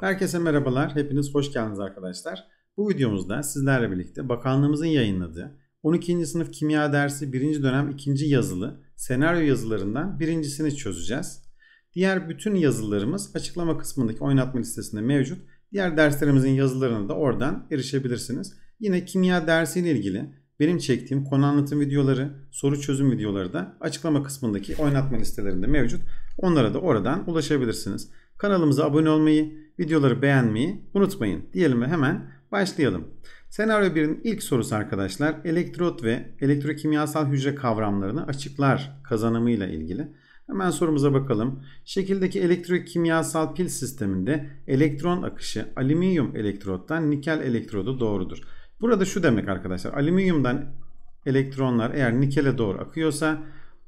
Herkese merhabalar, hepiniz hoş geldiniz arkadaşlar. Bu videomuzda sizlerle birlikte bakanlığımızın yayınladığı 12. sınıf kimya dersi 1. dönem 2. yazılı senaryo yazılarından birincisini çözeceğiz. Diğer bütün yazılarımız açıklama kısmındaki oynatma listesinde mevcut. Diğer derslerimizin yazılarına da oradan erişebilirsiniz. Yine kimya dersiyle ilgili benim çektiğim konu anlatım videoları, soru çözüm videoları da açıklama kısmındaki oynatma listelerinde mevcut. Onlara da oradan ulaşabilirsiniz. Kanalımıza abone olmayı, Videoları beğenmeyi unutmayın. Diyelim ve hemen başlayalım. Senaryo 1'in ilk sorusu arkadaşlar elektrot ve elektrokimyasal hücre kavramlarını açıklar kazanımıyla ilgili. Hemen sorumuza bakalım. Şekildeki elektrokimyasal pil sisteminde elektron akışı alüminyum elektrottan nikel elektrodu doğrudur. Burada şu demek arkadaşlar alüminyumdan elektronlar eğer nikele doğru akıyorsa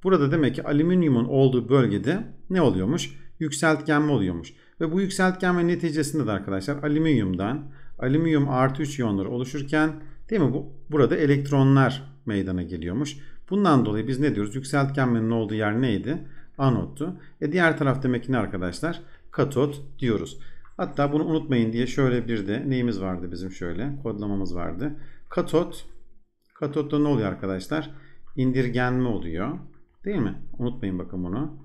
burada demek ki alüminyumun olduğu bölgede ne oluyormuş? Yükseltgenme oluyormuş. Ve bu yükseltgenme neticesinde de arkadaşlar alüminyumdan alüminyum artı 3 iyonları oluşurken değil mi bu burada elektronlar meydana geliyormuş. Bundan dolayı biz ne diyoruz? Yükseltgenmenin olduğu yer neydi? Anottu. E diğer taraf demek ki ne arkadaşlar? Katot diyoruz. Hatta bunu unutmayın diye şöyle bir de neyimiz vardı bizim şöyle kodlamamız vardı. Katot. Katotta ne oluyor arkadaşlar? İndirgenme oluyor. Değil mi? Unutmayın bakın bunu.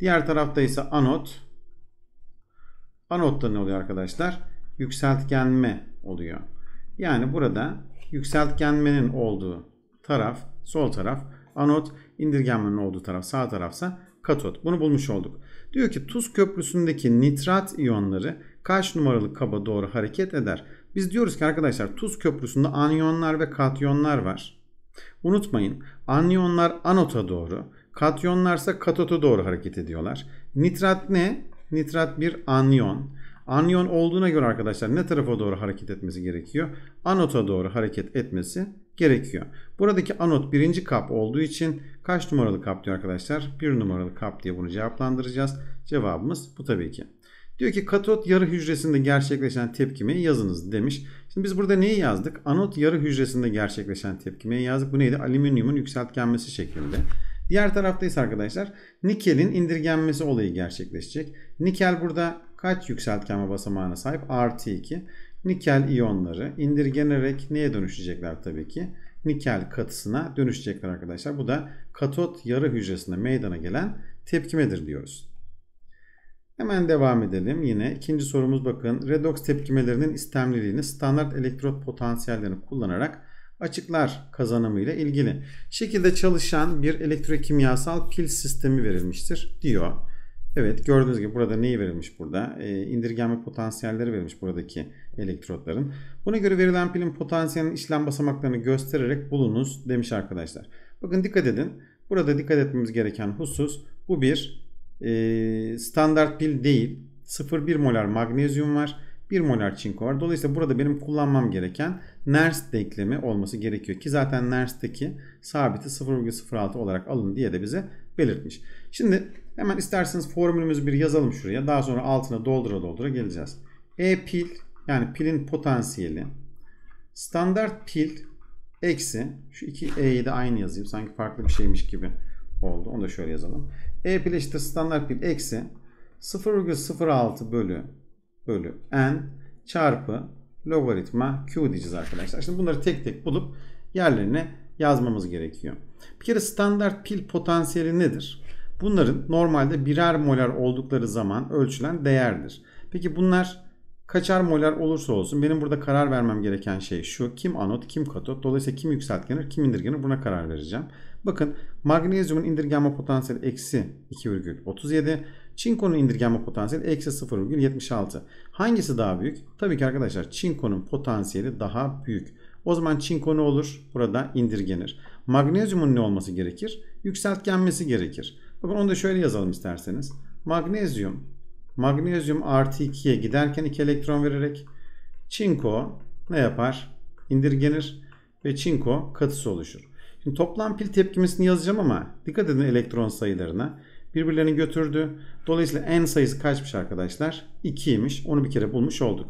Diğer tarafta ise anot. Anotta ne oluyor arkadaşlar? Yükseltgenme oluyor. Yani burada yükseltgenmenin olduğu taraf sol taraf. Anot indirgenmenin olduğu taraf sağ tarafsa katot. Bunu bulmuş olduk. Diyor ki tuz köprüsündeki nitrat iyonları kaç numaralı kaba doğru hareket eder? Biz diyoruz ki arkadaşlar tuz köprüsünde anyonlar ve katyonlar var. Unutmayın anyonlar anota doğru, katyonlarsa katota doğru hareket ediyorlar. Nitrat ne? Nitrat bir anyon. Anyon olduğuna göre arkadaşlar ne tarafa doğru hareket etmesi gerekiyor? Anota doğru hareket etmesi gerekiyor. Buradaki anot birinci kap olduğu için kaç numaralı kap diyor arkadaşlar? Bir numaralı kap diye bunu cevaplandıracağız. Cevabımız bu tabii ki. Diyor ki katot yarı hücresinde gerçekleşen tepkime yazınız demiş. Şimdi biz burada neyi yazdık? Anot yarı hücresinde gerçekleşen tepkime yazdık. Bu neydi? Alüminyumun yükseltgenmesi şeklinde. Diğer taraftayız arkadaşlar. Nikel'in indirgenmesi olayı gerçekleşecek. Nikel burada kaç yükseltgenme basamağına sahip? Artı 2. Nikel iyonları indirgenerek neye dönüşecekler tabii ki? Nikel katısına dönüşecekler arkadaşlar. Bu da katot yarı hücresinde meydana gelen tepkimedir diyoruz. Hemen devam edelim. Yine ikinci sorumuz bakın. Redox tepkimelerinin istemliliğini standart elektrot potansiyellerini kullanarak açıklar kazanımıyla ilgili şekilde çalışan bir elektrokimyasal pil sistemi verilmiştir diyor. Evet gördüğünüz gibi burada neyi verilmiş burada? E, indirgenme potansiyelleri verilmiş buradaki elektrotların. Buna göre verilen pilin potansiyelinin işlem basamaklarını göstererek bulunuz demiş arkadaşlar. Bakın dikkat edin. Burada dikkat etmemiz gereken husus bu bir e, standart pil değil. 0,1 molar magnezyum var. Bir molar çinko var. Dolayısıyla burada benim kullanmam gereken Nernst denklemi olması gerekiyor ki zaten Nernst'teki sabiti 0,06 olarak alın diye de bize belirtmiş. Şimdi hemen isterseniz formülümüzü bir yazalım şuraya. Daha sonra altına doldura doldura geleceğiz. E pil yani pilin potansiyeli standart pil eksi şu iki E'yi de aynı yazayım. Sanki farklı bir şeymiş gibi oldu. Onu da şöyle yazalım. E pil eşittir standart pil eksi 0,06 bölü bölü n çarpı logaritma q diyeceğiz arkadaşlar. Şimdi bunları tek tek bulup yerlerine yazmamız gerekiyor. Bir kere standart pil potansiyeli nedir? Bunların normalde birer molar oldukları zaman ölçülen değerdir. Peki bunlar kaçar molar olursa olsun benim burada karar vermem gereken şey şu. Kim anot, kim katot. Dolayısıyla kim yükseltgenir, kim indirgenir buna karar vereceğim. Bakın magnezyumun indirgenme potansiyeli eksi 2,37. Çinko'nun indirgenme potansiyeli eksi 0,76. Hangisi daha büyük? Tabii ki arkadaşlar çinkonun potansiyeli daha büyük. O zaman çinko ne olur? Burada indirgenir. Magnezyumun ne olması gerekir? Yükseltgenmesi gerekir. Bakın onu da şöyle yazalım isterseniz. Magnezyum magnezyum artı 2'ye giderken 2 elektron vererek çinko ne yapar? İndirgenir ve çinko katısı oluşur. Şimdi toplam pil tepkimesini yazacağım ama dikkat edin elektron sayılarına birbirlerini götürdü. Dolayısıyla n sayısı kaçmış arkadaşlar? 2'ymiş. Onu bir kere bulmuş olduk.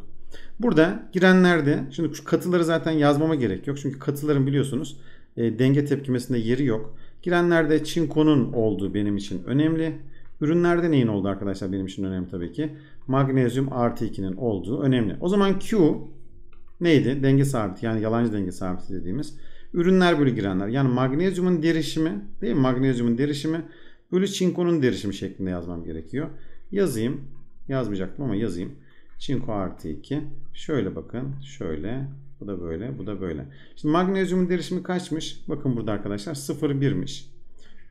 Burada girenlerde şimdi şu katıları zaten yazmama gerek yok. Çünkü katıların biliyorsunuz e, denge tepkimesinde yeri yok. Girenlerde çinkonun olduğu benim için önemli. Ürünlerde neyin oldu arkadaşlar benim için önemli tabii ki. Magnezyum artı 2'nin olduğu önemli. O zaman Q neydi? Denge sabiti yani yalancı denge sabiti dediğimiz. Ürünler bölü girenler yani magnezyumun derişimi değil mi? Magnezyumun derişimi Böyle çinkonun derişimi şeklinde yazmam gerekiyor. Yazayım. Yazmayacaktım ama yazayım. Çinko artı 2. Şöyle bakın. Şöyle. Bu da böyle. Bu da böyle. Şimdi magnezyumun derişimi kaçmış? Bakın burada arkadaşlar 0,1'miş.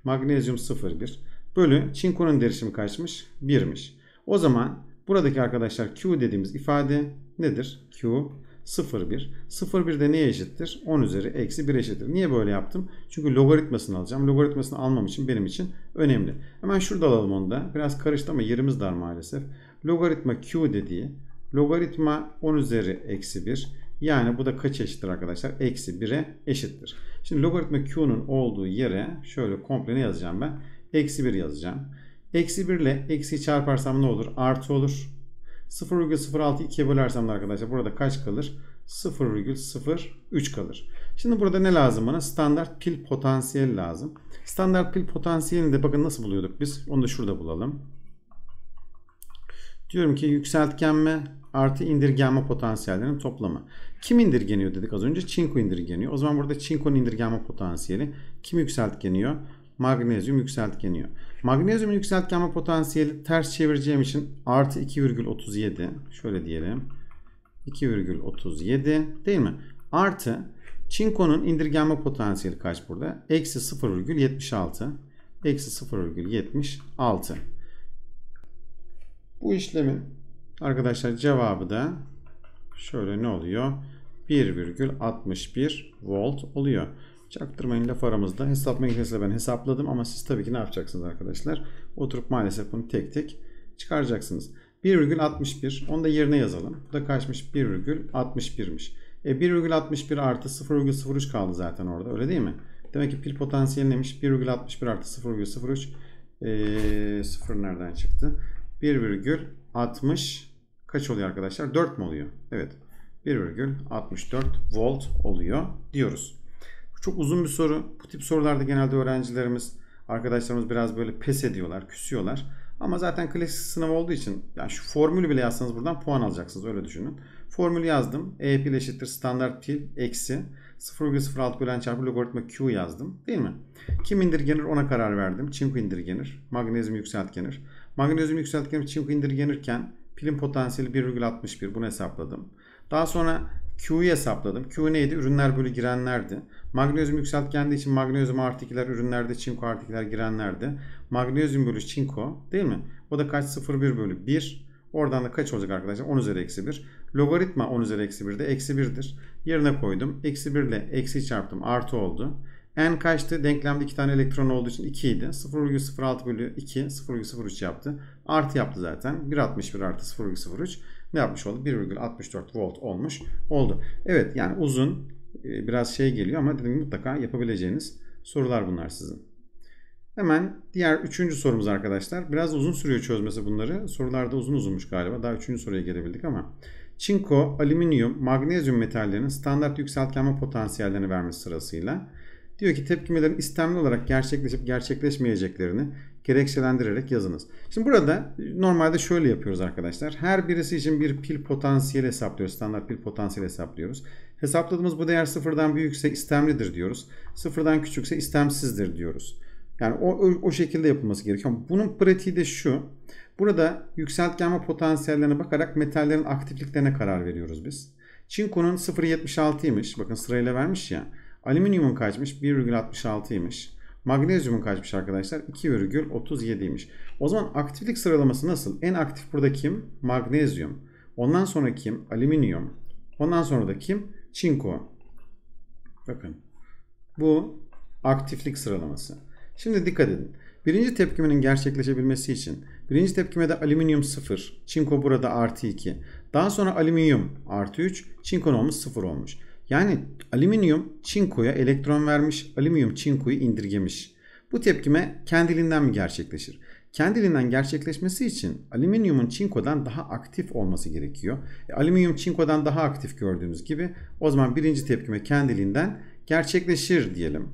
Magnezyum 0,1 bölü çinkonun derişimi kaçmış? 1'miş. O zaman buradaki arkadaşlar Q dediğimiz ifade nedir? Q 0,1. 0,1 de neye eşittir? 10 üzeri eksi 1 eşittir. Niye böyle yaptım? Çünkü logaritmasını alacağım. Logaritmasını almam için benim için önemli. Hemen şurada alalım onu da. Biraz karıştı ama yerimiz dar maalesef. Logaritma Q dediği logaritma 10 üzeri eksi 1 yani bu da kaç eşittir arkadaşlar? Eksi 1'e eşittir. Şimdi logaritma Q'nun olduğu yere şöyle komple ne yazacağım ben? Eksi 1 yazacağım. Eksi 1 ile eksi çarparsam ne olur? Artı olur. 0,06 2'ye bölersem de arkadaşlar burada kaç kalır? 0,03 kalır. Şimdi burada ne lazım bana? Standart pil potansiyeli lazım. Standart pil potansiyelini de bakın nasıl buluyorduk biz? Onu da şurada bulalım. Diyorum ki yükseltgenme artı indirgenme potansiyellerinin toplamı. Kim indirgeniyor dedik az önce? Çinko indirgeniyor. O zaman burada çinkonun indirgenme potansiyeli. Kim yükseltgeniyor? Magnezyum yükseltgeniyor. Magnezyumun yükseltgenme potansiyeli ters çevireceğim için artı 2,37 şöyle diyelim 2,37 değil mi? Artı çinkonun indirgenme potansiyeli kaç burada? Eksi 0,76 eksi 0,76 bu işlemin arkadaşlar cevabı da şöyle ne oluyor? 1,61 volt oluyor. Çaktırmayın laf aramızda. Hesap makinesiyle ben hesapladım ama siz tabii ki ne yapacaksınız arkadaşlar? Oturup maalesef bunu tek tek çıkaracaksınız. 1,61 onu da yerine yazalım. Bu da kaçmış? 1,61'miş. E 1,61 artı 0,03 kaldı zaten orada öyle değil mi? Demek ki pil potansiyeli neymiş? 1,61 artı 0,03 e, 0 nereden çıktı? 1,60 kaç oluyor arkadaşlar? 4 mu oluyor? Evet. 1,64 volt oluyor diyoruz. Çok uzun bir soru. Bu tip sorularda genelde öğrencilerimiz, arkadaşlarımız biraz böyle pes ediyorlar, küsüyorlar. Ama zaten klasik sınav olduğu için yani şu formülü bile yazsanız buradan puan alacaksınız öyle düşünün. Formül yazdım. E pi eşittir standart pi eksi 0,06 bölen çarpı logaritma q yazdım değil mi? Kim indirgenir ona karar verdim. Çinko indirgenir. Magnezyum yükseltgenir. Magnezyum yükseltgenir çinko indirgenirken pilin potansiyeli 1,61 bunu hesapladım. Daha sonra Q'yu hesapladım. Q neydi? Ürünler bölü girenlerdi. Magnezyum yükseltgende için magnezyum artı ürünlerde çinko artı girenlerdi. Magnezyum bölü çinko değil mi? O da kaç? 0,1 bölü 1. Oradan da kaç olacak arkadaşlar? 10 üzeri eksi 1. Logaritma 10 üzeri eksi 1 de eksi 1'dir. Yerine koydum. Eksi 1 ile eksi çarptım. Artı oldu. N kaçtı? Denklemde 2 tane elektron olduğu için 2 idi. 0,06 bölü 2 0,03 yaptı. Artı yaptı zaten. 1,61 artı 0,03 ne yapmış oldu? 1,64 volt olmuş oldu. Evet yani uzun e, biraz şey geliyor ama dedim mutlaka yapabileceğiniz sorular bunlar sizin. Hemen diğer üçüncü sorumuz arkadaşlar. Biraz uzun sürüyor çözmesi bunları. Sorularda uzun uzunmuş galiba. Daha üçüncü soruya gelebildik ama. Çinko, alüminyum, magnezyum metallerinin standart yükseltgenme potansiyellerini vermesi sırasıyla. Diyor ki tepkimelerin istemli olarak gerçekleşip gerçekleşmeyeceklerini gerekçelendirerek yazınız. Şimdi burada normalde şöyle yapıyoruz arkadaşlar. Her birisi için bir pil potansiyeli hesaplıyoruz. Standart pil potansiyeli hesaplıyoruz. Hesapladığımız bu değer sıfırdan büyükse istemlidir diyoruz. Sıfırdan küçükse istemsizdir diyoruz. Yani o, o şekilde yapılması gerekiyor. Bunun pratiği de şu. Burada yükseltgenme potansiyellerine bakarak metallerin aktifliklerine karar veriyoruz biz. Çinko'nun 0.76'ymış. Bakın sırayla vermiş ya. Alüminyumun kaçmış? 1.66'ymış. Magnezyumun kaçmış arkadaşlar? 2,37'ymiş. O zaman aktiflik sıralaması nasıl? En aktif burada kim? Magnezyum. Ondan sonra kim? Alüminyum. Ondan sonra da kim? Çinko. Bakın. Bu aktiflik sıralaması. Şimdi dikkat edin. Birinci tepkimenin gerçekleşebilmesi için birinci tepkimede alüminyum 0, çinko burada artı 2. Daha sonra alüminyum artı 3, çinkonumuz 0 olmuş. Yani alüminyum çinkoya elektron vermiş, alüminyum çinkoyu indirgemiş. Bu tepkime kendiliğinden mi gerçekleşir? Kendiliğinden gerçekleşmesi için alüminyumun çinkodan daha aktif olması gerekiyor. E, alüminyum çinkodan daha aktif gördüğümüz gibi o zaman birinci tepkime kendiliğinden gerçekleşir diyelim.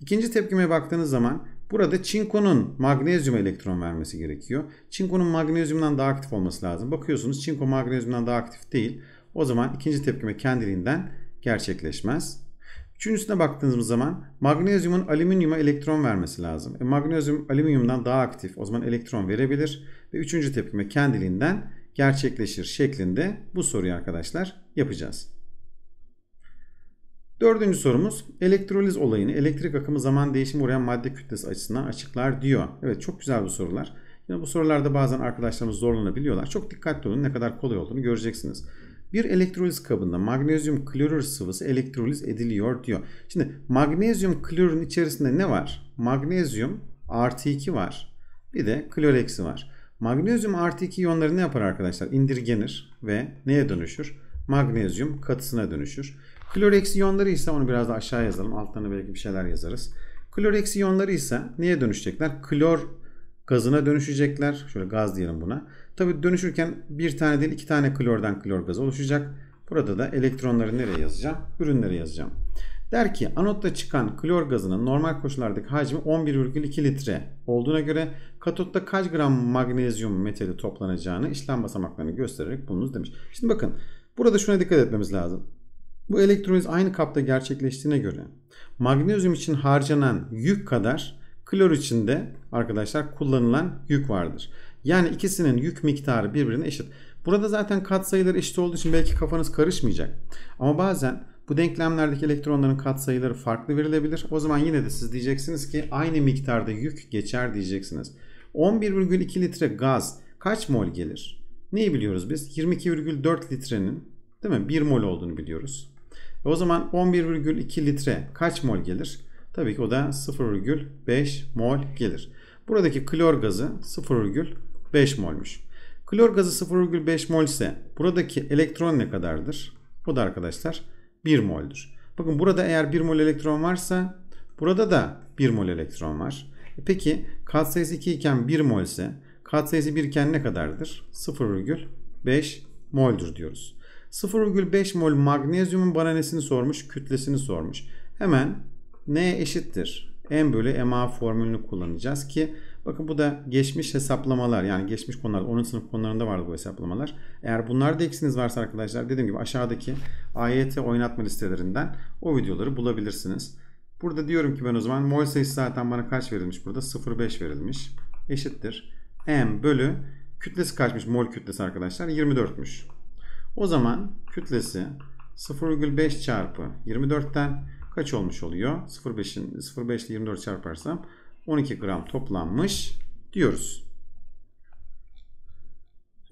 İkinci tepkime baktığınız zaman Burada çinkonun magnezyuma elektron vermesi gerekiyor. Çinkonun magnezyumdan daha aktif olması lazım. Bakıyorsunuz çinko magnezyumdan daha aktif değil. O zaman ikinci tepkime kendiliğinden gerçekleşmez. Üçüncüsüne baktığımız zaman magnezyumun alüminyuma elektron vermesi lazım. E, magnezyum alüminyumdan daha aktif. O zaman elektron verebilir ve üçüncü tepkime kendiliğinden gerçekleşir şeklinde bu soruyu arkadaşlar yapacağız. Dördüncü sorumuz elektroliz olayını elektrik akımı zaman değişimi uğrayan madde kütlesi açısından açıklar diyor. Evet çok güzel bu sorular. Yine bu sorularda bazen arkadaşlarımız zorlanabiliyorlar. Çok dikkatli olun ne kadar kolay olduğunu göreceksiniz. Bir elektroliz kabında magnezyum klorür sıvısı elektroliz ediliyor diyor. Şimdi magnezyum klorürün içerisinde ne var? Magnezyum artı 2 var. Bir de klor kloreksi var. Magnezyum artı 2 iyonları ne yapar arkadaşlar? İndirgenir ve neye dönüşür? Magnezyum katısına dönüşür. Klor Kloreksi iyonları ise onu biraz da aşağı yazalım. Altlarına belki bir şeyler yazarız. Kloreksi iyonları ise neye dönüşecekler? Klor gazına dönüşecekler. Şöyle gaz diyelim buna. Tabi dönüşürken bir tane değil iki tane klordan klor gaz oluşacak. Burada da elektronları nereye yazacağım? Ürünlere yazacağım. Der ki anotta çıkan klor gazının normal koşullardaki hacmi 11,2 litre olduğuna göre katotta kaç gram magnezyum metali toplanacağını işlem basamaklarını göstererek bulunuz demiş. Şimdi bakın burada şuna dikkat etmemiz lazım. Bu elektroliz aynı kapta gerçekleştiğine göre magnezyum için harcanan yük kadar klor için de arkadaşlar kullanılan yük vardır. Yani ikisinin yük miktarı birbirine eşit. Burada zaten katsayıları eşit olduğu için belki kafanız karışmayacak. Ama bazen bu denklemlerdeki elektronların katsayıları farklı verilebilir. O zaman yine de siz diyeceksiniz ki aynı miktarda yük geçer diyeceksiniz. 11,2 litre gaz kaç mol gelir? Neyi biliyoruz biz? 22,4 litrenin değil mi 1 mol olduğunu biliyoruz. E o zaman 11,2 litre kaç mol gelir? Tabii ki o da 0,5 mol gelir. Buradaki klor gazı 0,5 5 molmuş. Klor gazı 0,5 mol ise buradaki elektron ne kadardır? Bu da arkadaşlar 1 moldür. Bakın burada eğer 1 mol elektron varsa burada da 1 mol elektron var. E peki katsayısı 2 iken 1 mol ise katsayısı 1 iken ne kadardır? 0,5 moldur diyoruz. 0,5 mol magnezyumun bana nesini sormuş? Kütlesini sormuş. Hemen N eşittir. M bölü MA formülünü kullanacağız ki Bakın bu da geçmiş hesaplamalar yani geçmiş konular 10. sınıf konularında vardı bu hesaplamalar. Eğer bunlarda eksiniz varsa arkadaşlar dediğim gibi aşağıdaki AYT oynatma listelerinden o videoları bulabilirsiniz. Burada diyorum ki ben o zaman mol sayısı zaten bana kaç verilmiş burada? 0,5 verilmiş. Eşittir. M bölü kütlesi kaçmış mol kütlesi arkadaşlar? 24'müş. O zaman kütlesi 0,5 çarpı 24'ten kaç olmuş oluyor? 0,5'in 0,5 ile 24 çarparsam 12 gram toplanmış diyoruz.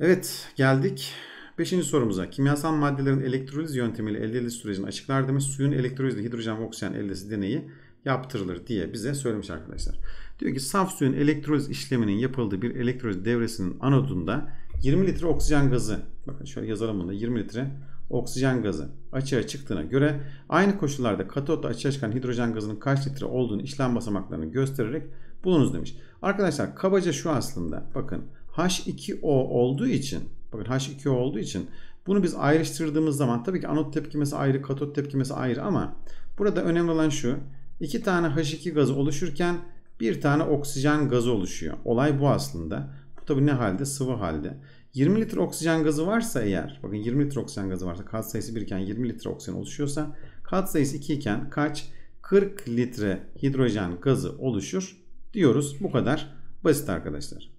Evet geldik beşinci sorumuza. Kimyasal maddelerin elektroliz yöntemiyle elde edildiği sürecin açıklar demiş. Suyun elektrolizli hidrojen ve oksijen eldesi deneyi yaptırılır diye bize söylemiş arkadaşlar. Diyor ki saf suyun elektroliz işleminin yapıldığı bir elektroliz devresinin anodunda 20 litre oksijen gazı bakın şöyle yazalım bunu 20 litre oksijen gazı açığa çıktığına göre aynı koşullarda katotta açığa çıkan hidrojen gazının kaç litre olduğunu işlem basamaklarını göstererek bulunuz demiş. Arkadaşlar kabaca şu aslında bakın H2O olduğu için bakın H2O olduğu için bunu biz ayrıştırdığımız zaman tabii ki anot tepkimesi ayrı katot tepkimesi ayrı ama burada önemli olan şu iki tane H2 gazı oluşurken bir tane oksijen gazı oluşuyor. Olay bu aslında. Bu tabii ne halde? Sıvı halde. 20 litre oksijen gazı varsa eğer, bakın 20 litre oksijen gazı varsa kat sayısı 1 iken 20 litre oksijen oluşuyorsa kat sayısı 2 iken kaç? 40 litre hidrojen gazı oluşur diyoruz. Bu kadar basit arkadaşlar.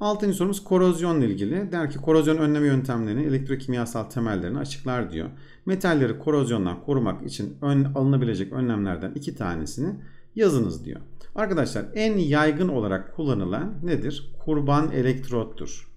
Altıncı sorumuz korozyonla ilgili. Der ki korozyon önleme yöntemlerini elektrokimyasal temellerini açıklar diyor. Metalleri korozyondan korumak için ön, alınabilecek önlemlerden iki tanesini yazınız diyor. Arkadaşlar en yaygın olarak kullanılan nedir? Kurban elektrottur.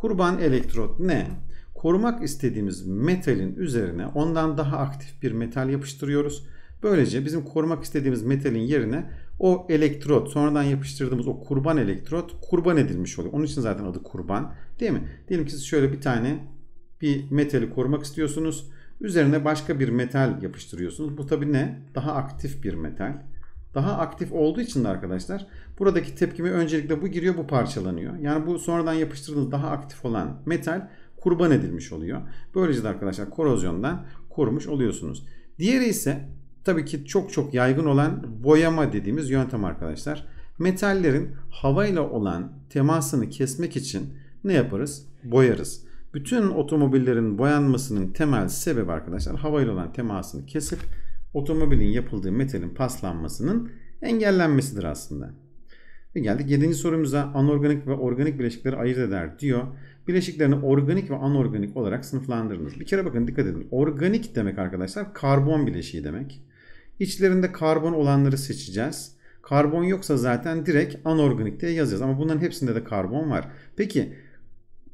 Kurban elektrot ne? Korumak istediğimiz metalin üzerine ondan daha aktif bir metal yapıştırıyoruz. Böylece bizim korumak istediğimiz metalin yerine o elektrot, sonradan yapıştırdığımız o kurban elektrot kurban edilmiş oluyor. Onun için zaten adı kurban değil mi? Diyelim ki siz şöyle bir tane bir metali korumak istiyorsunuz. Üzerine başka bir metal yapıştırıyorsunuz. Bu tabi ne? Daha aktif bir metal daha aktif olduğu için de arkadaşlar buradaki tepkime öncelikle bu giriyor bu parçalanıyor. Yani bu sonradan yapıştırdığınız daha aktif olan metal kurban edilmiş oluyor. Böylece de arkadaşlar korozyondan korumuş oluyorsunuz. Diğeri ise tabii ki çok çok yaygın olan boyama dediğimiz yöntem arkadaşlar. Metallerin havayla olan temasını kesmek için ne yaparız? Boyarız. Bütün otomobillerin boyanmasının temel sebebi arkadaşlar havayla olan temasını kesip otomobilin yapıldığı metalin paslanmasının engellenmesidir aslında. Ve geldik 7. sorumuza anorganik ve organik bileşikleri ayırt eder diyor. Bileşiklerini organik ve anorganik olarak sınıflandırınız. Bir kere bakın dikkat edin. Organik demek arkadaşlar karbon bileşiği demek. İçlerinde karbon olanları seçeceğiz. Karbon yoksa zaten direkt anorganik diye yazacağız. Ama bunların hepsinde de karbon var. Peki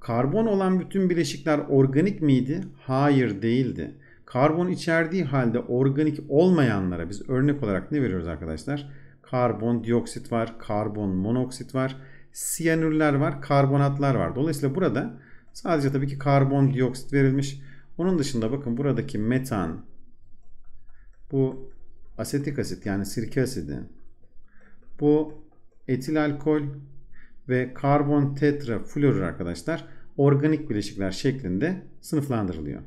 karbon olan bütün bileşikler organik miydi? Hayır değildi. Karbon içerdiği halde organik olmayanlara biz örnek olarak ne veriyoruz arkadaşlar? Karbon dioksit var, karbon monoksit var, siyanürler var, karbonatlar var. Dolayısıyla burada sadece tabii ki karbon dioksit verilmiş. Onun dışında bakın buradaki metan, bu asetik asit yani sirke asidi, bu etil alkol ve karbon tetraflorür arkadaşlar organik bileşikler şeklinde sınıflandırılıyor.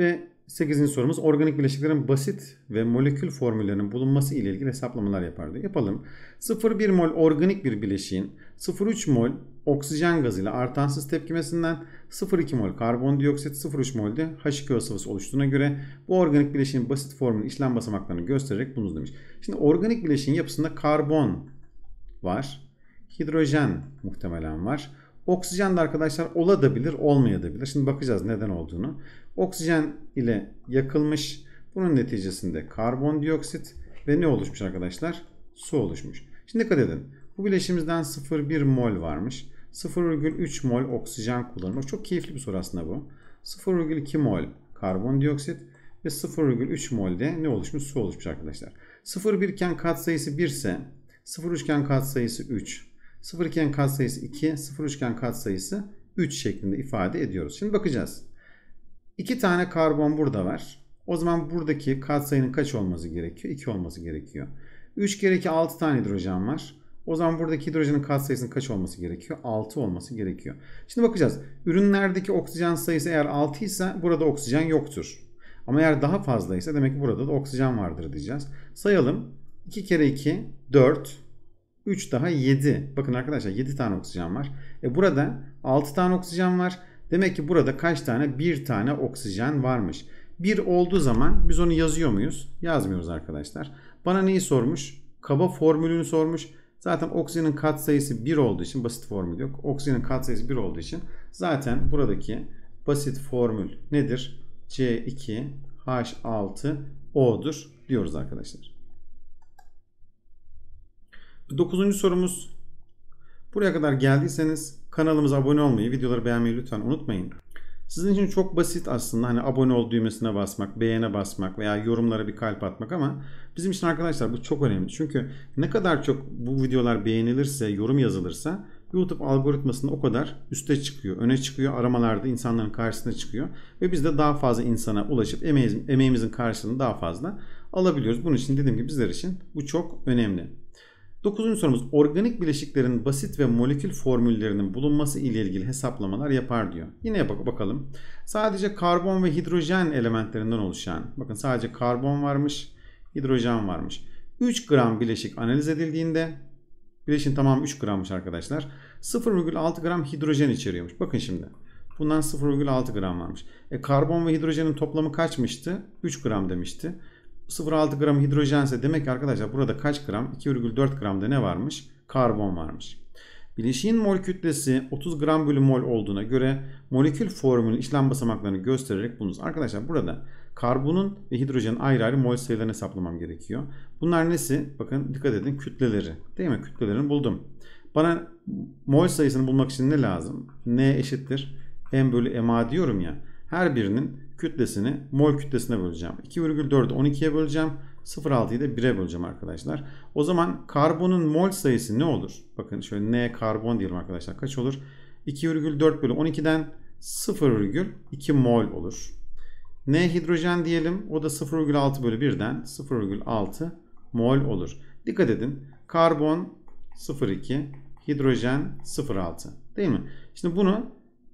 Ve 8. sorumuz organik bileşiklerin basit ve molekül formüllerinin bulunması ile ilgili hesaplamalar yapardı. Yapalım. 0,1 mol organik bir bileşiğin 0,3 mol oksijen gazıyla artansız tepkimesinden 0,2 mol karbondioksit 0,3 mol de H2O sıvısı oluştuğuna göre bu organik bileşiğin basit formülü işlem basamaklarını göstererek bunu demiş. Şimdi organik bileşiğin yapısında karbon var. Hidrojen muhtemelen var. Oksijen de arkadaşlar olabilir olmayabilir. Şimdi bakacağız neden olduğunu. Oksijen ile yakılmış. Bunun neticesinde karbondioksit ve ne oluşmuş arkadaşlar? Su oluşmuş. Şimdi dikkat edin. Bu bileşimizden 0,1 mol varmış. 0,3 mol oksijen kullanılmış. Çok keyifli bir soru aslında bu. 0,2 mol karbondioksit ve 0,3 mol de ne oluşmuş? Su oluşmuş arkadaşlar. 0,1 iken katsayısı 1 ise 0,3 iken katsayısı 3. 0 iken katsayısı 2, 0 üçgen katsayısı 3 şeklinde ifade ediyoruz. Şimdi bakacağız. 2 tane karbon burada var. O zaman buradaki katsayının kaç olması gerekiyor? 2 olması gerekiyor. 3 kere 2 6 tane hidrojen var. O zaman buradaki hidrojenin katsayısının kaç olması gerekiyor? 6 olması gerekiyor. Şimdi bakacağız. Ürünlerdeki oksijen sayısı eğer 6 ise burada oksijen yoktur. Ama eğer daha fazlaysa demek ki burada da oksijen vardır diyeceğiz. Sayalım. 2 kere 2 4 3 daha 7. Bakın arkadaşlar 7 tane oksijen var. E burada 6 tane oksijen var. Demek ki burada kaç tane? 1 tane oksijen varmış. 1 olduğu zaman biz onu yazıyor muyuz? Yazmıyoruz arkadaşlar. Bana neyi sormuş? Kaba formülünü sormuş. Zaten oksijenin katsayısı 1 olduğu için basit formül yok. Oksijenin katsayısı 1 olduğu için zaten buradaki basit formül nedir? C2H6O'dur diyoruz arkadaşlar. Dokuzuncu sorumuz. Buraya kadar geldiyseniz kanalımıza abone olmayı, videoları beğenmeyi lütfen unutmayın. Sizin için çok basit aslında hani abone ol düğmesine basmak, beğene basmak veya yorumlara bir kalp atmak ama bizim için arkadaşlar bu çok önemli. Çünkü ne kadar çok bu videolar beğenilirse, yorum yazılırsa YouTube algoritmasında o kadar üste çıkıyor, öne çıkıyor, aramalarda insanların karşısına çıkıyor ve biz de daha fazla insana ulaşıp emeğimizin, emeğimizin karşılığını daha fazla alabiliyoruz. Bunun için dediğim gibi bizler için bu çok önemli. Dokuzuncu sorumuz organik bileşiklerin basit ve molekül formüllerinin bulunması ile ilgili hesaplamalar yapar diyor. Yine bak bakalım. Sadece karbon ve hidrojen elementlerinden oluşan bakın sadece karbon varmış hidrojen varmış. 3 gram bileşik analiz edildiğinde bileşin tamam 3 grammış arkadaşlar. 0,6 gram hidrojen içeriyormuş. Bakın şimdi. Bundan 0,6 gram varmış. E karbon ve hidrojenin toplamı kaçmıştı? 3 gram demişti. 0,6 gram hidrojense demek ki arkadaşlar burada kaç gram? 2,4 gramda ne varmış? Karbon varmış. Bileşiğin mol kütlesi 30 gram bölü mol olduğuna göre molekül formülün işlem basamaklarını göstererek bulunuz. Arkadaşlar burada karbonun ve hidrojenin ayrı ayrı mol sayılarını hesaplamam gerekiyor. Bunlar nesi? Bakın dikkat edin kütleleri. Değil mi? Kütlelerini buldum. Bana mol sayısını bulmak için ne lazım? N eşittir. M bölü MA diyorum ya. Her birinin kütlesini mol kütlesine böleceğim. 2,4'ü 12'ye böleceğim. 0,6'yı da 1'e böleceğim arkadaşlar. O zaman karbonun mol sayısı ne olur? Bakın şöyle N karbon diyelim arkadaşlar. Kaç olur? 2,4 bölü 12'den 0,2 mol olur. N hidrojen diyelim. O da 0,6 bölü 1'den 0,6 mol olur. Dikkat edin. Karbon 0,2, hidrojen 0,6 değil mi? Şimdi bunu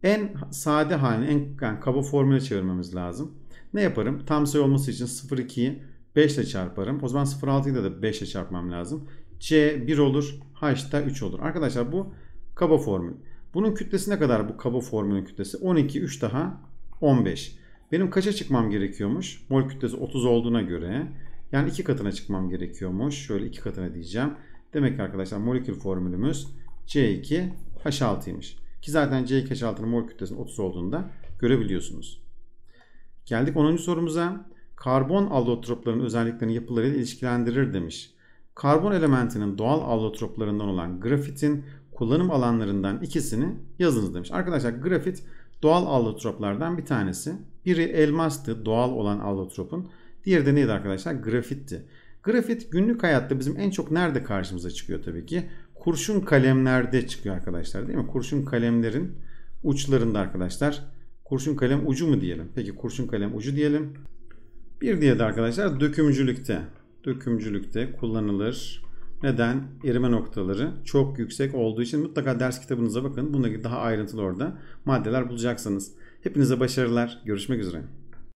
en sade halini, en yani kaba formüle çevirmemiz lazım. Ne yaparım? Tam sayı olması için 0,2'yi 5 ile çarparım. O zaman 0,6'yı da, da 5 ile çarpmam lazım. C 1 olur. H da 3 olur. Arkadaşlar bu kaba formül. Bunun kütlesi ne kadar bu kaba formülün kütlesi? 12, 3 daha 15. Benim kaça çıkmam gerekiyormuş? Mol kütlesi 30 olduğuna göre. Yani 2 katına çıkmam gerekiyormuş. Şöyle 2 katına diyeceğim. Demek ki arkadaşlar molekül formülümüz C2H6'ymış. Ki zaten C kaç altının mol kütlesinin 30 olduğunda görebiliyorsunuz. Geldik 10. sorumuza. Karbon allotropların özelliklerini yapılarıyla ilişkilendirir demiş. Karbon elementinin doğal allotroplarından olan grafitin kullanım alanlarından ikisini yazınız demiş. Arkadaşlar grafit doğal allotroplardan bir tanesi. Biri elmastı doğal olan allotropun. Diğeri de neydi arkadaşlar? Grafitti. Grafit günlük hayatta bizim en çok nerede karşımıza çıkıyor tabii ki? kurşun kalemlerde çıkıyor arkadaşlar değil mi? Kurşun kalemlerin uçlarında arkadaşlar. Kurşun kalem ucu mu diyelim? Peki kurşun kalem ucu diyelim. Bir diye de arkadaşlar dökümcülükte. Dökümcülükte kullanılır. Neden? Erime noktaları çok yüksek olduğu için mutlaka ders kitabınıza bakın. Bundaki daha ayrıntılı orada maddeler bulacaksınız. Hepinize başarılar. Görüşmek üzere.